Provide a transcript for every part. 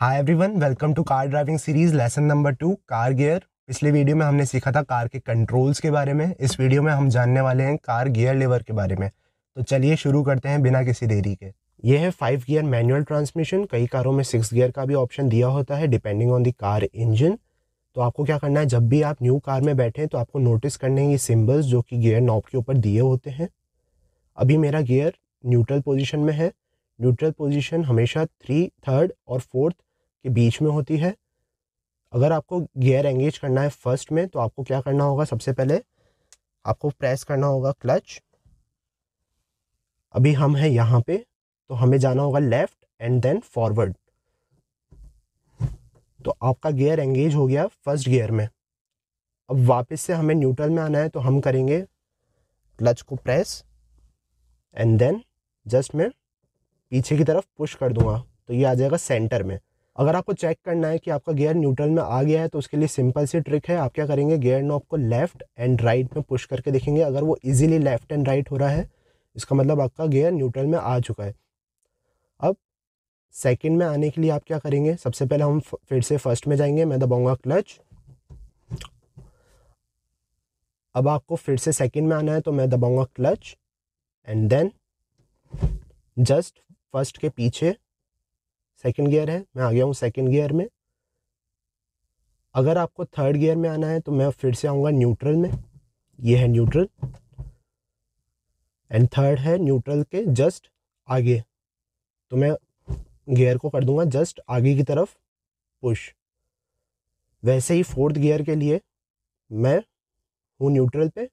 hi everyone welcome to car driving series lesson number two car gear पिछले video में हमने सीखा था कार के कंट्रोल्स के बारे में इस वीडियो में हम जानने वाले हैं कार गियर लेवर के बारे में तो चलिए शुरू करते हैं बिना किसी देरी के ये है फाइव गियर मैनुअल ट्रांसमिशन कई कारों में सिक्स गियर का भी ऑप्शन दिया होता है depending on the car engine तो आपको क्या करना है जब भी आप न्यू कार में बैठे तो आपको नोटिस करने हैं ये सिम्बल्स जो कि गियर नॉब के ऊपर दिए होते हैं अभी मेरा गियर न्यूट्रल पोजिशन में है न्यूट्रल पोजिशन हमेशा थ्री थर्ड और फोर्थ के बीच में होती है अगर आपको गियर एंगेज करना है फर्स्ट में तो आपको क्या करना होगा सबसे पहले आपको प्रेस करना होगा क्लच अभी हम हैं यहाँ पे तो हमें जाना होगा लेफ्ट एंड देन फॉरवर्ड तो आपका गियर एंगेज हो गया फर्स्ट गियर में अब वापस से हमें न्यूट्रल में आना है तो हम करेंगे क्लच को प्रेस एंड देन जस्ट मैं पीछे की तरफ पुश कर दूंगा तो ये आ जाएगा सेंटर में अगर आपको चेक करना है कि आपका गेयर न्यूट्रल में आ गया है तो उसके लिए सिंपल सी ट्रिक है आप क्या करेंगे गेयर नॉब को लेफ्ट एंड राइट में पुश करके देखेंगे अगर वो इजीली लेफ्ट एंड राइट हो रहा है इसका मतलब आपका गेयर न्यूट्रल में आ चुका है अब सेकंड में आने के लिए आप क्या करेंगे सबसे पहले हम फिर से फर्स्ट में जाएंगे मैं दबाऊंगा क्लच अब आपको फिर से सेकेंड में आना है तो मैं दबाऊंगा clutch and then just first के पीछे सेकंड गियर है मैं आ गया हूँ सेकंड गियर में अगर आपको थर्ड गियर में आना है तो मैं फिर से आऊँगा न्यूट्रल में ये है न्यूट्रल एंड थर्ड है न्यूट्रल के जस्ट आगे तो मैं गियर को कर दूंगा जस्ट आगे की तरफ पुश वैसे ही फोर्थ गियर के लिए मैं हूँ न्यूट्रल पे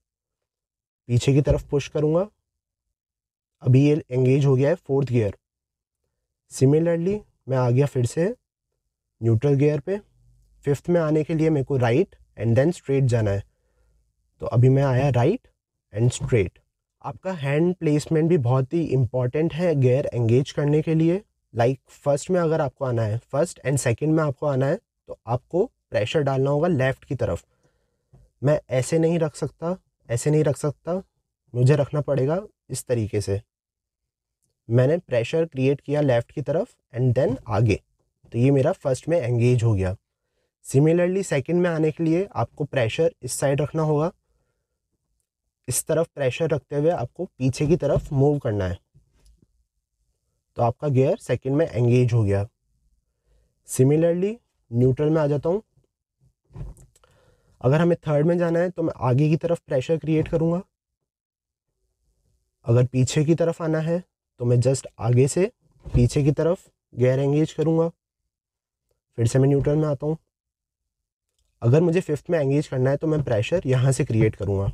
पीछे की तरफ पुश करूँगा अभी ये एंगेज हो गया है फोर्थ गियर सिमिलरली मैं आ गया फिर से न्यूट्रल गियर पे फिफ्थ में आने के लिए मेरे को राइट एंड देन स्ट्रेट जाना है तो अभी मैं आया राइट एंड स्ट्रेट आपका हैंड प्लेसमेंट भी बहुत ही इम्पॉर्टेंट है गेयर एंगेज करने के लिए लाइक like, फर्स्ट में अगर आपको आना है फर्स्ट एंड सेकेंड में आपको आना है तो आपको प्रेशर डालना होगा लेफ्ट की तरफ मैं ऐसे नहीं रख सकता ऐसे नहीं रख सकता मुझे रखना पड़ेगा इस तरीके से मैंने प्रेशर क्रिएट किया लेफ्ट की तरफ एंड देन आगे तो ये मेरा फर्स्ट में एंगेज हो गया सिमिलरली सेकंड में आने के लिए आपको प्रेशर इस साइड रखना होगा इस तरफ प्रेशर रखते हुए आपको पीछे की तरफ मूव करना है तो आपका गियर सेकंड में एंगेज हो गया सिमिलरली न्यूट्रल में आ जाता हूँ अगर हमें थर्ड में जाना है तो मैं आगे की तरफ प्रेशर क्रिएट करूँगा अगर पीछे की तरफ आना है तो मैं जस्ट आगे से पीछे की तरफ गेयर एंगेज करूँगा फिर से मैं न्यूट्रल में आता हूँ अगर मुझे फिफ्थ में एंगेज करना है तो मैं प्रेशर यहाँ से क्रिएट करूँगा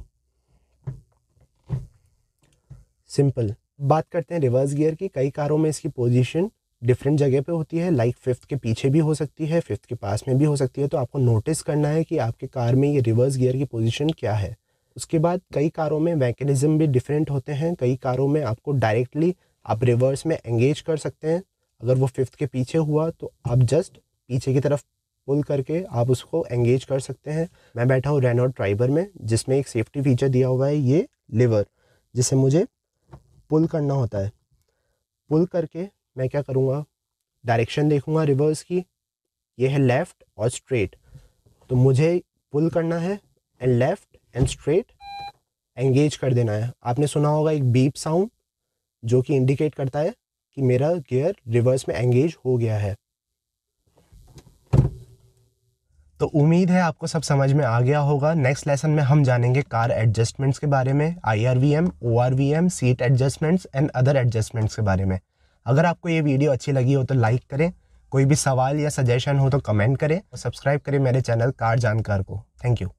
सिंपल बात करते हैं रिवर्स गियर की कई कारों में इसकी पोजीशन डिफरेंट जगह पे होती है लाइक फिफ्थ के पीछे भी हो सकती है फिफ्थ के पास में भी हो सकती है तो आपको नोटिस करना है कि आपके कार में ये रिवर्स गियर की पोजीशन क्या है उसके बाद कई कारों में मैकेनिज्म भी डिफरेंट होते हैं कई कारों में आपको डायरेक्टली आप रिवर्स में एंगेज कर सकते हैं अगर वो फिफ्थ के पीछे हुआ तो आप जस्ट पीछे की तरफ पुल करके आप उसको एंगेज कर सकते हैं मैं बैठा हूँ रेनोड ट्राइबर में जिसमें एक सेफ्टी फीचर दिया हुआ है ये लिवर जिसे मुझे पुल करना होता है पुल करके मैं क्या करूँगा डायरेक्शन देखूँगा रिवर्स की ये है लेफ़्ट और स्ट्रेट तो मुझे पुल करना है and left and straight engage कर देना है आपने सुना होगा एक बीप साउंड जो कि इंडिकेट करता है कि मेरा गियर रिवर्स में एंगेज हो गया है तो उम्मीद है आपको सब समझ में आ गया होगा नेक्स्ट लेसन में हम जानेंगे कार एडजस्टमेंट्स के बारे में I R V M O R V M seat adjustments and other adjustments के बारे में अगर आपको ये वीडियो अच्छी लगी हो तो लाइक करें कोई भी सवाल या सजेशन हो तो कमेंट करें और सब्सक्राइब करें मेरे चैनल कार जानकार को थैंक यू